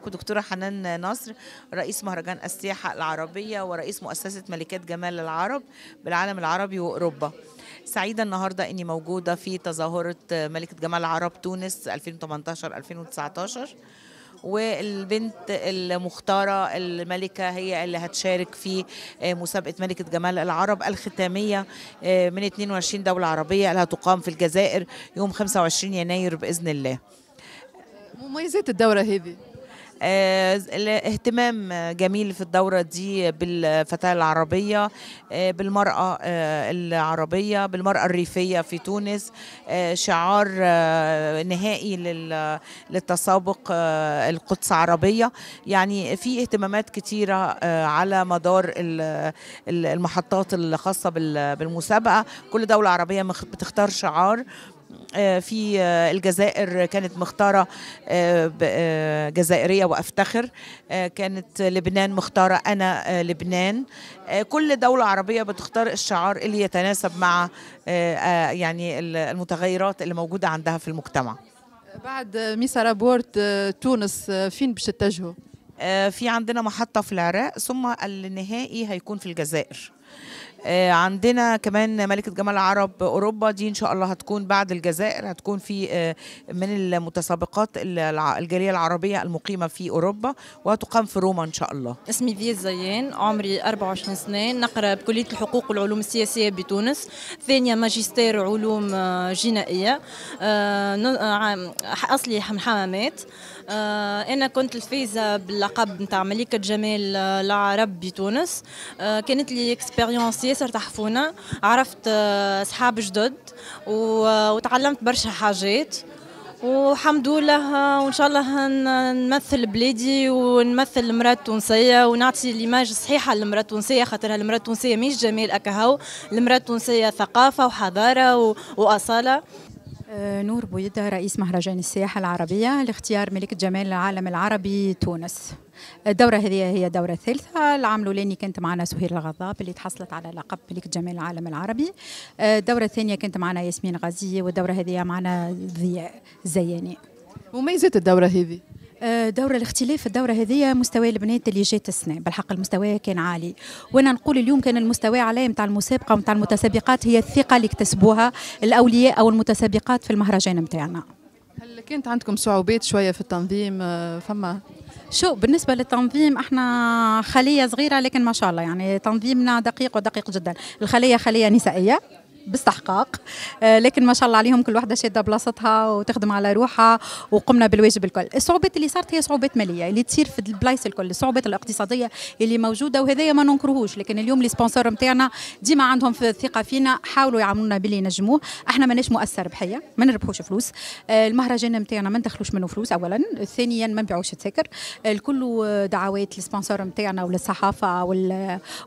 معاكم دكتورة حنان نصر رئيس مهرجان السياحة العربية ورئيس مؤسسة ملكات جمال العرب بالعالم العربي وأوروبا سعيدة النهاردة أني موجودة في تظاهرة ملكة جمال العرب تونس 2018-2019 والبنت المختارة الملكة هي اللي هتشارك في مسابقة ملكة جمال العرب الختامية آه، من 22 دولة عربية اللي هتقام في الجزائر يوم 25 يناير بإذن الله مميزات الدورة هذه آه، اهتمام جميل في الدورة دي بالفتاة العربية آه، بالمرأة آه، العربية بالمرأة الريفية في تونس شعار نهائي للتسابق القدس عربية يعني في اهتمامات كتيرة على مدار المحطات الخاصة بالمسابقة كل دولة عربية بتختار شعار آه، في آه، الجزائر كانت مختارة آه، جزائرية وأفتخر كانت لبنان مختارة أنا لبنان كل دولة عربية بتختار الشعار اللي يتناسب مع يعني المتغيرات اللي موجودة عندها في المجتمع بعد ميسا رابورت تونس فين باش تتجهوا؟ في عندنا محطة في العراق ثم النهائي هيكون في الجزائر آه، عندنا كمان ملكة جمال العرب أوروبا دي إن شاء الله هتكون بعد الجزائر هتكون في آه، من المتسابقات الجالية العربية المقيمة في أوروبا وتقام في روما إن شاء الله اسمي فيز زيان عمري 24 سنة نقرأ بكلية الحقوق والعلوم السياسية بتونس ثانية ماجستير علوم آه، جنائية أصلي حمامات أنا كنت الفيزة باللقب نتاع ملكة جمال العرب بتونس كانت لي اكسبيريونس ياسر تحفونه عرفت آه، اصحاب جدد آه، وتعلمت برشا حاجات والحمد لله آه، وان شاء الله نمثل بلادي ونمثل المراه التونسيه ونعطي ليماج صحيحه للمراه التونسيه خاطر المراه التونسيه مش جميل اكهو المراه التونسيه ثقافه وحضاره واصاله آه، نور بويدة رئيس مهرجان السياحة العربية لاختيار ملكة جمال العالم العربي تونس الدورة هذه هي الدورة الثالثة العام الأولاني كانت معنا سهير الغضاب اللي تحصلت على لقب ملكة جمال العالم العربي آه، الدورة الثانية كانت معنا ياسمين غازية والدورة هذه معنا ضياء زياني مميزات الدورة هذه آه، دور الاختلاف الدوره هذه مستوى البنات اللي جات السنه بالحق المستوى كان عالي وانا نقول اليوم كان المستوى عليه نتاع المسابقه ومتاع المتسابقات هي الثقه اللي اكتسبوها الاولياء او المتسابقات في المهرجان نتاعنا هل كانت عندكم صعوبات شويه في التنظيم آه، فما شو بالنسبه للتنظيم احنا خليه صغيره لكن ما شاء الله يعني تنظيمنا دقيق ودقيق جدا الخليه خليه نسائيه باستحقاق آه، لكن ما شاء الله عليهم كل واحده شاده بلاصتها وتخدم على روحها وقمنا بالواجب الكل الصعوبات اللي صارت هي صعوبات ماليه اللي تصير في البلايص الكل الصعوبات الاقتصاديه اللي موجوده وهذايا ما ننكرهوش لكن اليوم لي سبونسور نتاعنا ديما عندهم في الثقه فينا حاولوا يعاملونا باللي ينجموه احنا ماناش مؤثر بحيه ما نربحوش فلوس آه، المهرجان نتاعنا ما ندخلوش منه فلوس اولا ثانيا ما نبيعوش تسكر آه، الكل دعوات السبونسور نتاعنا وللصحافه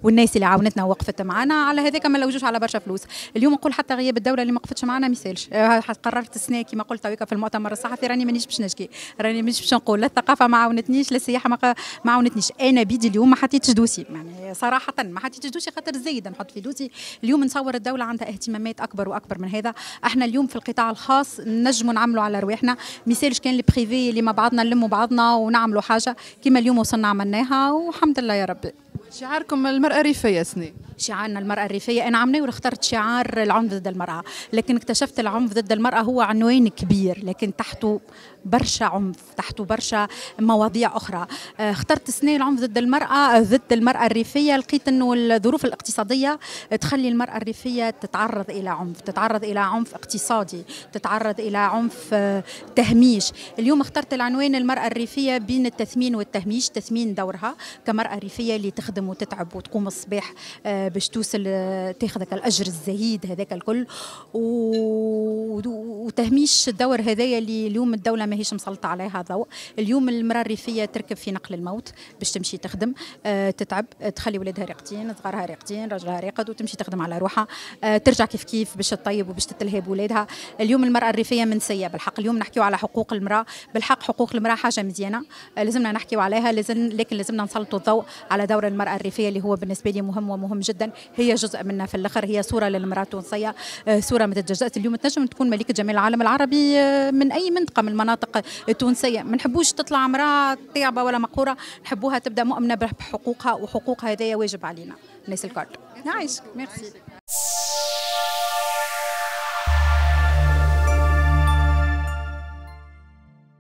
والناس اللي عاونتنا ووقفت معنا على هذاك ما نلوجوش على برشا فلوس اليوم نقول حتى غياب الدوله اللي ما وقفتش معنا ما يسالش آه، قررت السنه كما قلت في المؤتمر الصحفي راني مانيش باش نشكي راني مانيش باش نقول لا الثقافه ما عاونتنيش لا السياحه ما عاونتنيش انا بيدي اليوم ما حطيتش دوسي يعني صراحه ما حطيتش دوسي خاطر زايد نحط في دوسي اليوم نصور الدوله عندها اهتمامات اكبر واكبر من هذا احنا اليوم في القطاع الخاص نجموا نعملوا على رواحنا ما يسالش كان البريفي اللي مع بعضنا نلموا بعضنا ونعملوا حاجه كما اليوم وصلنا عملناها والحمد لله يا ربي شعاركم المراه ريفيه سنين شعارنا المرأة الريفية أنا عم ناور اخترت شعار العنف ضد المرأة لكن اكتشفت العنف ضد المرأة هو عنوان كبير لكن تحته برشا عنف تحته برشا مواضيع أخرى آه، اخترت سنة العنف ضد المرأة آه، ضد المرأة الريفية لقيت أنه الظروف الاقتصادية تخلي المرأة الريفية تتعرض إلى عنف تتعرض إلى عنف اقتصادي تتعرض إلى عنف آه، تهميش اليوم اخترت العنوان المرأة الريفية بين التثمين والتهميش تثمين دورها كمرأة ريفية اللي تخدم وتتعب وتقوم الصباح باش توصل تاخذك الاجر الزهيد هذاك الكل وتهميش الدور هذايا اللي اليوم الدوله ماهيش مسلطه عليها ضوء اليوم المراه الريفيه تركب في نقل الموت باش تمشي تخدم آه، تتعب آه، تخلي ولادها راقدين صغارها راقدين رجلها راقد وتمشي تخدم على روحها آه، ترجع كيف كيف باش تطيب وباش تتلهى بولادها اليوم المراه الريفيه منسيه بالحق اليوم نحكيو على حقوق المراه بالحق حقوق المراه حاجه مزيانه لازمنا نحكيو عليها لازم لكن لازمنا نسلطوا الضوء على دور المراه الريفيه اللي هو بالنسبه لي مهم ومهم جدا جدا هي جزء منها في الاخر هي صوره للمراه التونسيه صوره آه، ما تتجزأت اليوم تنجم تكون ملكه جميع العالم العربي آه، من اي منطقه من المناطق التونسيه ما نحبوش تطلع امراه تعبه ولا مقوره نحبوها تبدا مؤمنه بحقوقها وحقوقها هذايا واجب علينا الناس الكل نعيش ميرسي